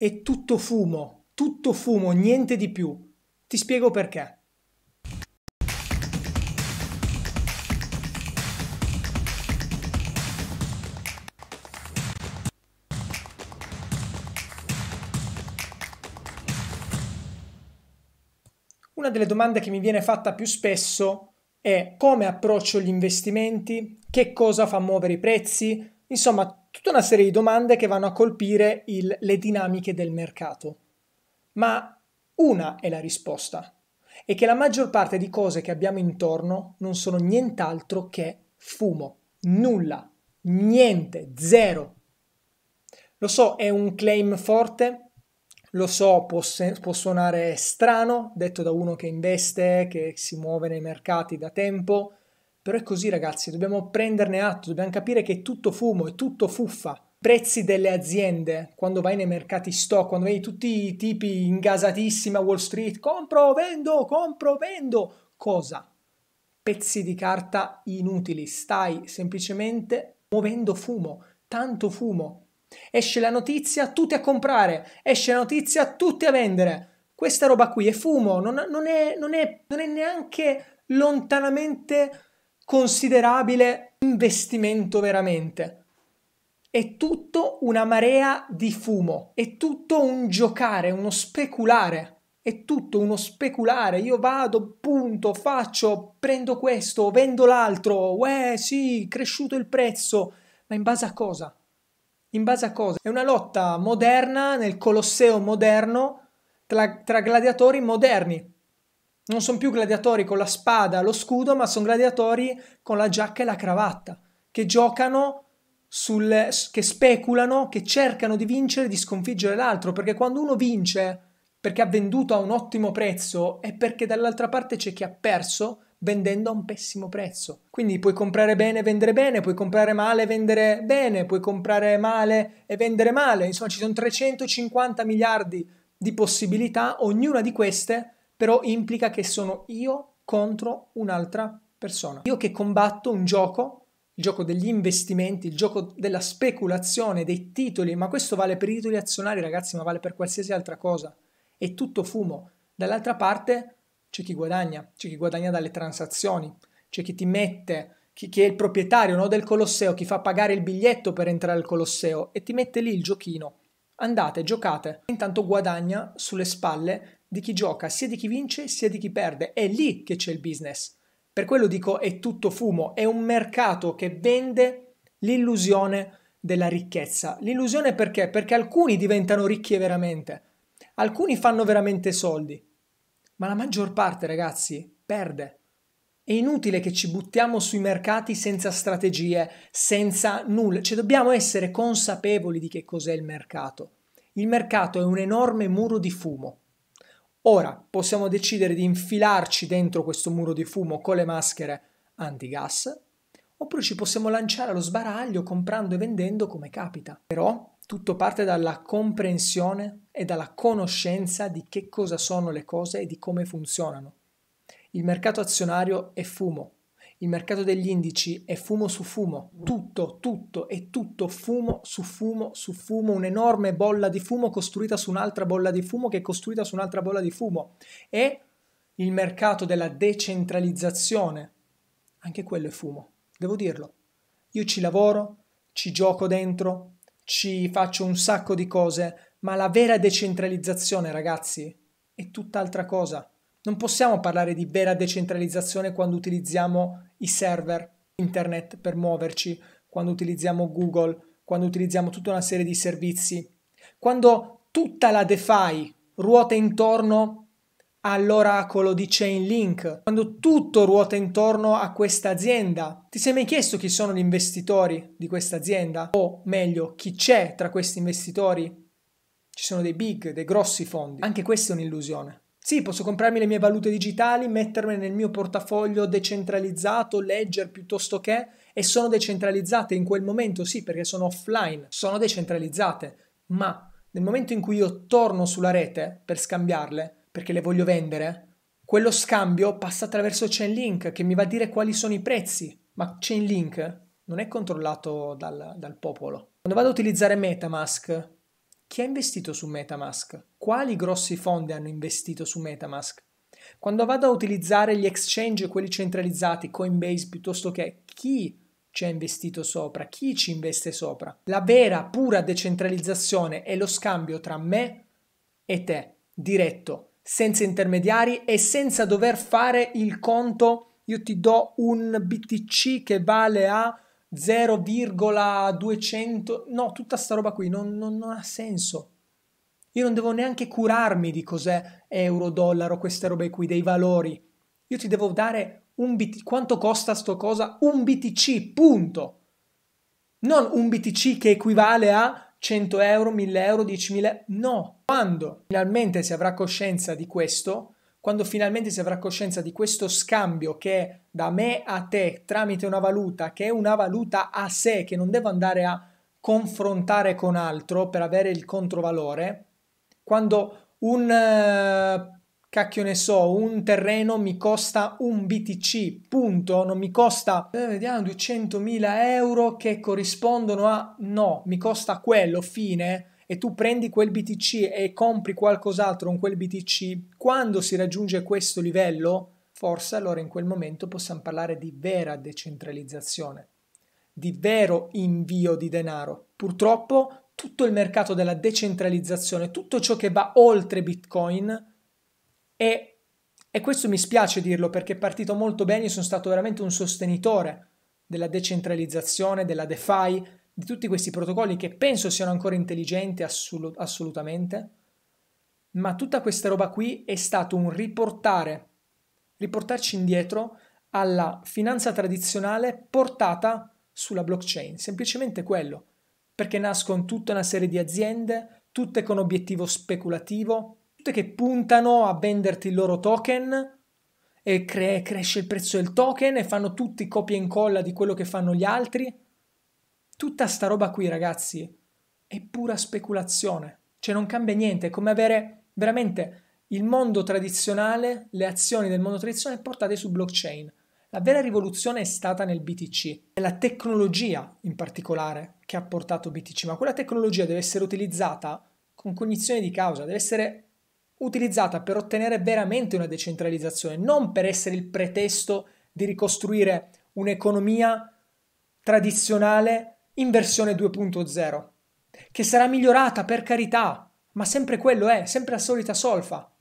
È tutto fumo, tutto fumo, niente di più. Ti spiego perché. Una delle domande che mi viene fatta più spesso è come approccio gli investimenti, che cosa fa muovere i prezzi, insomma tutta una serie di domande che vanno a colpire il, le dinamiche del mercato. Ma una è la risposta, è che la maggior parte di cose che abbiamo intorno non sono nient'altro che fumo, nulla, niente, zero. Lo so, è un claim forte, lo so, può, può, suonare strano, detto da uno che investe, che si muove nei mercati da tempo, però è così ragazzi, dobbiamo prenderne atto, dobbiamo capire che è tutto fumo, è tutto fuffa. Prezzi delle aziende, quando vai nei mercati stock, quando vedi tutti i tipi ingasatissimi a Wall Street, compro, vendo, compro, vendo. Cosa? Pezzi di carta inutili, stai semplicemente muovendo fumo, tanto fumo. Esce la notizia, tutti a comprare, esce la notizia, tutti a vendere. Questa roba qui è fumo, non, non, è, non, è, non è neanche lontanamente considerabile investimento veramente. È tutto una marea di fumo, è tutto un giocare, uno speculare è tutto uno speculare. Io vado, punto, faccio, prendo questo, vendo l'altro. Uè, sì, cresciuto il prezzo. Ma in base a cosa? In base a cosa? È una lotta moderna nel Colosseo moderno tra, tra gladiatori moderni non sono più gladiatori con la spada, lo scudo, ma sono gladiatori con la giacca e la cravatta, che giocano, sul, che speculano, che cercano di vincere, di sconfiggere l'altro, perché quando uno vince perché ha venduto a un ottimo prezzo è perché dall'altra parte c'è chi ha perso vendendo a un pessimo prezzo. Quindi puoi comprare bene e vendere bene, puoi comprare male e vendere bene, puoi comprare male e vendere male, insomma ci sono 350 miliardi di possibilità, ognuna di queste però implica che sono io contro un'altra persona. Io che combatto un gioco, il gioco degli investimenti, il gioco della speculazione, dei titoli, ma questo vale per i titoli azionari ragazzi, ma vale per qualsiasi altra cosa. È tutto fumo. Dall'altra parte c'è chi guadagna, c'è chi guadagna dalle transazioni, c'è chi ti mette, chi, chi è il proprietario no, del Colosseo, chi fa pagare il biglietto per entrare al Colosseo e ti mette lì il giochino. Andate, giocate, intanto guadagna sulle spalle di chi gioca, sia di chi vince, sia di chi perde. È lì che c'è il business. Per quello dico è tutto fumo, è un mercato che vende l'illusione della ricchezza. L'illusione perché? Perché alcuni diventano ricchi veramente, alcuni fanno veramente soldi, ma la maggior parte, ragazzi, perde. È inutile che ci buttiamo sui mercati senza strategie, senza nulla. Cioè dobbiamo essere consapevoli di che cos'è il mercato. Il mercato è un enorme muro di fumo Ora possiamo decidere di infilarci dentro questo muro di fumo con le maschere antigas oppure ci possiamo lanciare allo sbaraglio comprando e vendendo come capita. Però tutto parte dalla comprensione e dalla conoscenza di che cosa sono le cose e di come funzionano. Il mercato azionario è fumo, il mercato degli indici è fumo su fumo, tutto, tutto e tutto fumo su fumo su fumo, un'enorme bolla di fumo costruita su un'altra bolla di fumo che è costruita su un'altra bolla di fumo. E il mercato della decentralizzazione, anche quello è fumo, devo dirlo. Io ci lavoro, ci gioco dentro, ci faccio un sacco di cose, ma la vera decentralizzazione, ragazzi, è tutt'altra cosa. Non possiamo parlare di vera decentralizzazione quando utilizziamo i server internet per muoverci, quando utilizziamo Google, quando utilizziamo tutta una serie di servizi. Quando tutta la DeFi ruota intorno all'oracolo di Chainlink, quando tutto ruota intorno a questa azienda. Ti sei mai chiesto chi sono gli investitori di questa azienda? O meglio, chi c'è tra questi investitori? Ci sono dei big, dei grossi fondi. Anche questa è un'illusione. Sì, posso comprarmi le mie valute digitali, metterle nel mio portafoglio decentralizzato, ledger piuttosto che, e sono decentralizzate in quel momento, sì, perché sono offline, sono decentralizzate, ma nel momento in cui io torno sulla rete per scambiarle, perché le voglio vendere, quello scambio passa attraverso Chainlink che mi va a dire quali sono i prezzi, ma Chainlink non è controllato dal, dal popolo. Quando vado ad utilizzare Metamask, chi ha investito su Metamask? Quali grossi fondi hanno investito su Metamask? Quando vado a utilizzare gli exchange, quelli centralizzati, Coinbase piuttosto che chi ci ha investito sopra, chi ci investe sopra? La vera, pura decentralizzazione è lo scambio tra me e te, diretto, senza intermediari e senza dover fare il conto, io ti do un BTC che vale a 0,200, no, tutta sta roba qui non, non, non ha senso. Io non devo neanche curarmi di cos'è euro, dollaro, queste robe qui, dei valori. Io ti devo dare un BTC, quanto costa sto cosa? Un BTC, punto. Non un BTC che equivale a 100 euro, 1000 euro, 10.000, no. Quando finalmente si avrà coscienza di questo, quando finalmente si avrà coscienza di questo scambio che è da me a te tramite una valuta, che è una valuta a sé, che non devo andare a confrontare con altro per avere il controvalore, quando un eh, cacchio ne so, un terreno mi costa un BTC, punto, non mi costa, eh, vediamo, 200.000 euro che corrispondono a, no, mi costa quello, fine, e tu prendi quel BTC e compri qualcos'altro con quel BTC, quando si raggiunge questo livello, forse allora in quel momento possiamo parlare di vera decentralizzazione, di vero invio di denaro. Purtroppo tutto il mercato della decentralizzazione, tutto ciò che va oltre Bitcoin è, e questo mi spiace dirlo perché è partito molto bene, io sono stato veramente un sostenitore della decentralizzazione, della DeFi, di tutti questi protocolli che penso siano ancora intelligenti assolut- assolutamente, ma tutta questa roba qui è stato un riportare, riportarci indietro alla finanza tradizionale portata sulla blockchain, semplicemente quello, perché nascono tutta una serie di aziende, tutte con obiettivo speculativo, tutte che puntano a venderti il loro token e cre- cresce il prezzo del token e fanno tutti copia e incolla di quello che fanno gli altri Tutta sta roba qui, ragazzi, è pura speculazione. Cioè non cambia niente, è come avere veramente il mondo tradizionale, le azioni del mondo tradizionale portate su blockchain. La vera rivoluzione è stata nel BTC, è la tecnologia in particolare che ha portato BTC, ma quella tecnologia deve essere utilizzata con cognizione di causa, deve essere utilizzata per ottenere veramente una decentralizzazione, non per essere il pretesto di ricostruire un'economia tradizionale in versione 2.0, che sarà migliorata per carità, ma sempre quello è, sempre la solita solfa,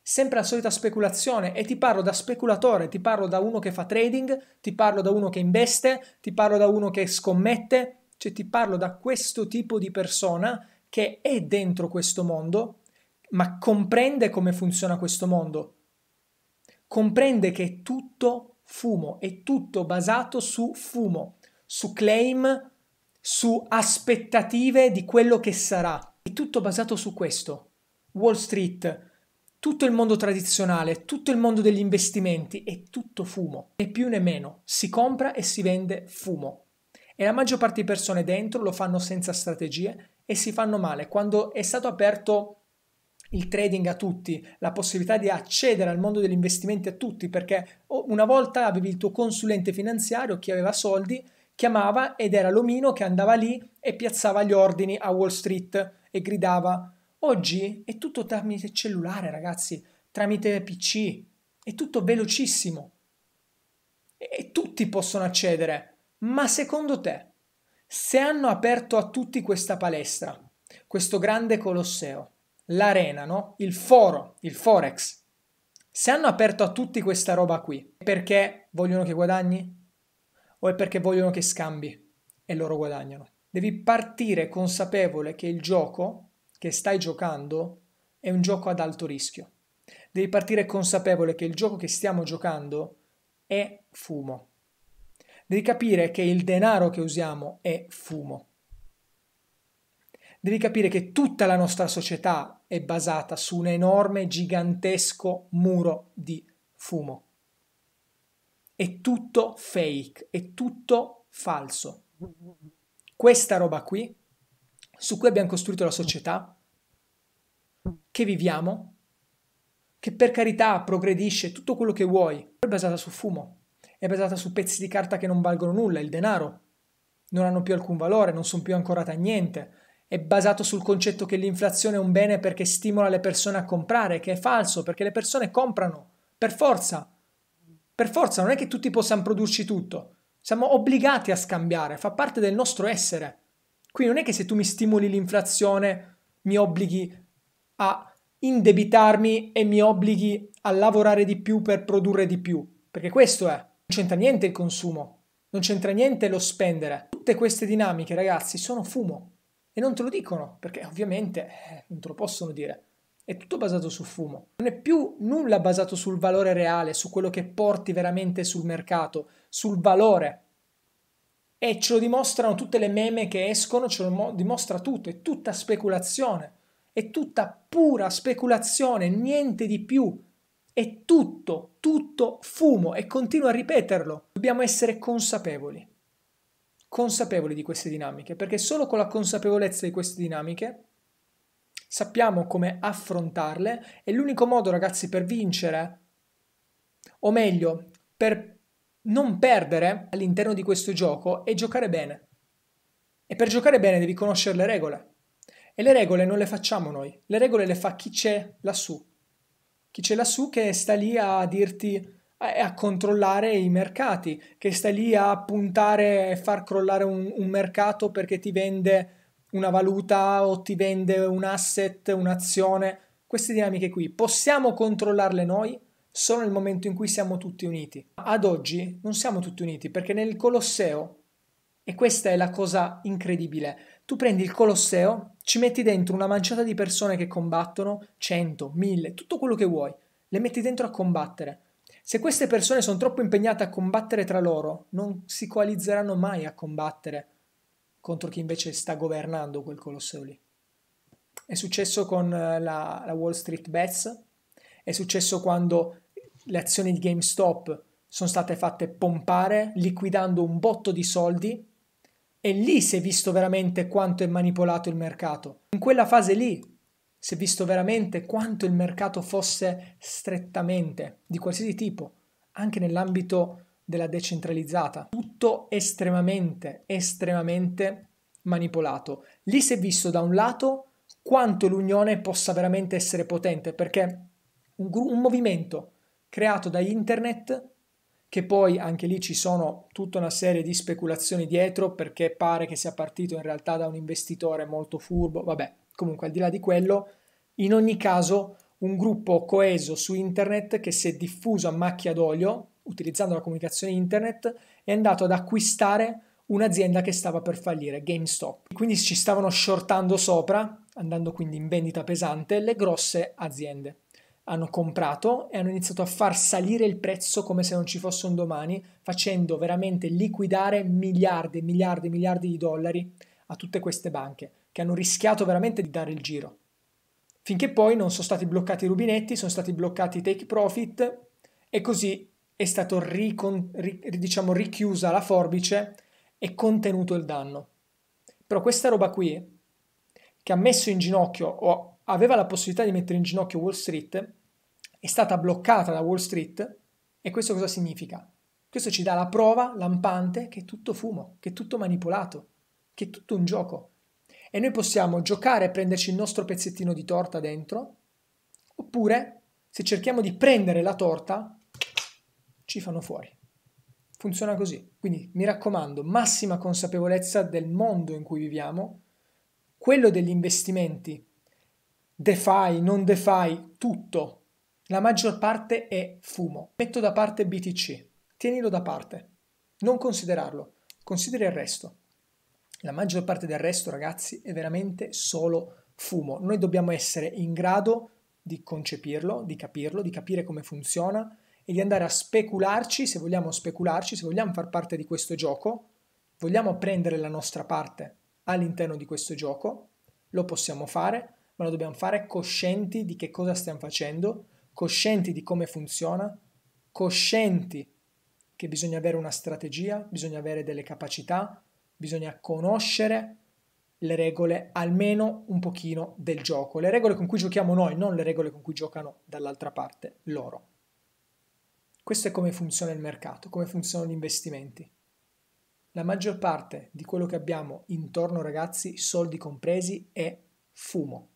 sempre la solita speculazione e ti parlo da speculatore, ti parlo da uno che fa trading, ti parlo da uno che investe, ti parlo da uno che scommette, cioè ti parlo da questo tipo di persona che è dentro questo mondo, ma comprende come funziona questo mondo, comprende che è tutto fumo, è tutto basato su fumo, su claim su aspettative di quello che sarà. È tutto basato su questo. Wall Street, tutto il mondo tradizionale, tutto il mondo degli investimenti è tutto fumo, né più né meno. Si compra e si vende fumo. E la maggior parte di persone dentro lo fanno senza strategie e si fanno male. Quando è stato aperto il trading a tutti, la possibilità di accedere al mondo degli investimenti a tutti, perché una volta avevi il tuo consulente finanziario, chi aveva soldi, Chiamava ed era l'omino che andava lì e piazzava gli ordini a Wall Street e gridava Oggi è tutto tramite cellulare, ragazzi, tramite PC, è tutto velocissimo e tutti possono accedere. Ma secondo te, se hanno aperto a tutti questa palestra, questo grande colosseo, l'arena, no? Il foro, il forex. Se hanno aperto a tutti questa roba qui, perché vogliono che guadagni? o è perché vogliono che scambi e loro guadagnano. Devi partire consapevole che il gioco che stai giocando è un gioco ad alto rischio. Devi partire consapevole che il gioco che stiamo giocando è fumo. Devi capire che il denaro che usiamo è fumo. Devi capire che tutta la nostra società è basata su un enorme, gigantesco muro di fumo. È tutto fake, è tutto falso. Questa roba qui, su cui abbiamo costruito la società, che viviamo, che per carità progredisce tutto quello che vuoi, è basata su fumo, è basata su pezzi di carta che non valgono nulla, il denaro, non hanno più alcun valore, non sono più ancorate a niente, è basato sul concetto che l'inflazione è un bene perché stimola le persone a comprare, che è falso, perché le persone comprano per forza, per forza, non è che tutti possiamo produrci tutto. Siamo obbligati a scambiare, fa parte del nostro essere. Quindi non è che se tu mi stimoli l'inflazione mi obblighi a indebitarmi e mi obblighi a lavorare di più per produrre di più, perché questo è. Non c'entra niente il consumo, non c'entra niente lo spendere. Tutte queste dinamiche, ragazzi, sono fumo e non te lo dicono, perché ovviamente eh, non te lo possono dire è tutto basato su fumo. Non è più nulla basato sul valore reale, su quello che porti veramente sul mercato, sul valore. E ce lo dimostrano tutte le meme che escono, ce lo dimostra tutto, è tutta speculazione, è tutta pura speculazione, niente di più. È tutto, tutto fumo e continuo a ripeterlo. Dobbiamo essere consapevoli, consapevoli di queste dinamiche, perché solo con la consapevolezza di queste dinamiche sappiamo come affrontarle e l'unico modo ragazzi per vincere, o meglio, per non perdere all'interno di questo gioco è giocare bene. E per giocare bene devi conoscere le regole. E le regole non le facciamo noi, le regole le fa chi c'è lassù. Chi c'è lassù che sta lì a dirti a controllare i mercati, che sta lì a puntare e far crollare un, un mercato perché ti vende una valuta o ti vende un asset, un'azione, queste dinamiche qui possiamo controllarle noi solo nel momento in cui siamo tutti uniti. Ad oggi non siamo tutti uniti perché nel Colosseo, e questa è la cosa incredibile, tu prendi il Colosseo, ci metti dentro una manciata di persone che combattono, 100, 1000, tutto quello che vuoi, le metti dentro a combattere. Se queste persone sono troppo impegnate a combattere tra loro, non si coalizzeranno mai a combattere contro chi invece sta governando quel colosseo lì. È successo con eh, la, la Wall Street Bets, è successo quando le azioni di GameStop sono state fatte pompare, liquidando un botto di soldi e lì si è visto veramente quanto è manipolato il mercato. In quella fase lì si è visto veramente quanto il mercato fosse strettamente di qualsiasi tipo, anche nell'ambito della decentralizzata. Tutto estremamente, estremamente manipolato. Lì si è visto da un lato quanto l'unione possa veramente essere potente, perché un, un movimento creato da internet che poi anche lì ci sono tutta una serie di speculazioni dietro perché pare che sia partito in realtà da un investitore molto furbo, vabbè, comunque al di là di quello, in ogni caso un gruppo coeso su internet che si è diffuso a macchia d'olio utilizzando la comunicazione internet, è andato ad acquistare un'azienda che stava per fallire, GameStop. Quindi ci stavano shortando sopra, andando quindi in vendita pesante, le grosse aziende. Hanno comprato e hanno iniziato a far salire il prezzo come se non ci fosse un domani, facendo veramente liquidare miliardi e miliardi e miliardi di dollari a tutte queste banche, che hanno rischiato veramente di dare il giro. Finché poi non sono stati bloccati i rubinetti, sono stati bloccati i take profit e così è stato ricon- ric- diciamo richiusa la forbice e contenuto il danno. Però questa roba qui, che ha messo in ginocchio o aveva la possibilità di mettere in ginocchio Wall Street, è stata bloccata da Wall Street e questo cosa significa? Questo ci dà la prova lampante che è tutto fumo, che è tutto manipolato, che è tutto un gioco. E noi possiamo giocare e prenderci il nostro pezzettino di torta dentro, oppure se cerchiamo di prendere la torta ci fanno fuori. Funziona così. Quindi mi raccomando, massima consapevolezza del mondo in cui viviamo, quello degli investimenti, DeFi, non DeFi, tutto. La maggior parte è fumo. Metto da parte BTC, tienilo da parte, non considerarlo, consideri il resto. La maggior parte del resto, ragazzi, è veramente solo fumo. Noi dobbiamo essere in grado di concepirlo, di capirlo, di capire come funziona e di andare a specularci, se vogliamo specularci, se vogliamo far parte di questo gioco, vogliamo prendere la nostra parte all'interno di questo gioco, lo possiamo fare, ma lo dobbiamo fare coscienti di che cosa stiamo facendo, coscienti di come funziona, coscienti che bisogna avere una strategia, bisogna avere delle capacità, bisogna conoscere le regole almeno un pochino del gioco, le regole con cui giochiamo noi, non le regole con cui giocano dall'altra parte loro. Questo è come funziona il mercato, come funzionano gli investimenti. La maggior parte di quello che abbiamo intorno, ragazzi, soldi compresi, è fumo.